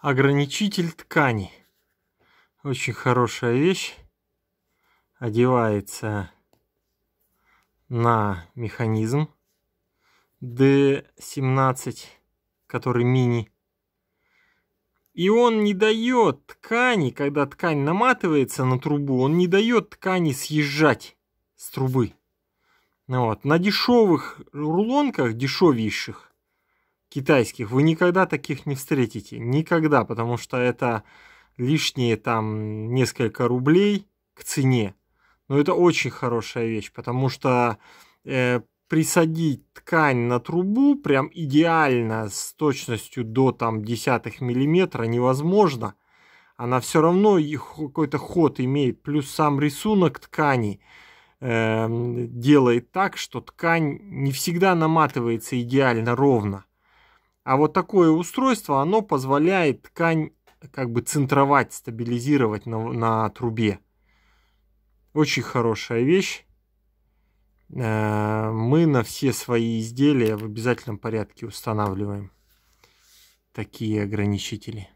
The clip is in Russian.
ограничитель ткани. Очень хорошая вещь. Одевается на механизм D17, который мини. И он не дает ткани, когда ткань наматывается на трубу, он не дает ткани съезжать с трубы. Вот. На дешевых рулонках, дешевейших, китайских, вы никогда таких не встретите. Никогда, потому что это лишние там несколько рублей к цене. Но это очень хорошая вещь, потому что э, присадить ткань на трубу прям идеально с точностью до там десятых миллиметра невозможно. Она все равно какой-то ход имеет. Плюс сам рисунок ткани э, делает так, что ткань не всегда наматывается идеально ровно. А вот такое устройство, оно позволяет ткань как бы центровать, стабилизировать на, на трубе. Очень хорошая вещь. Э, мы на все свои изделия в обязательном порядке устанавливаем такие ограничители.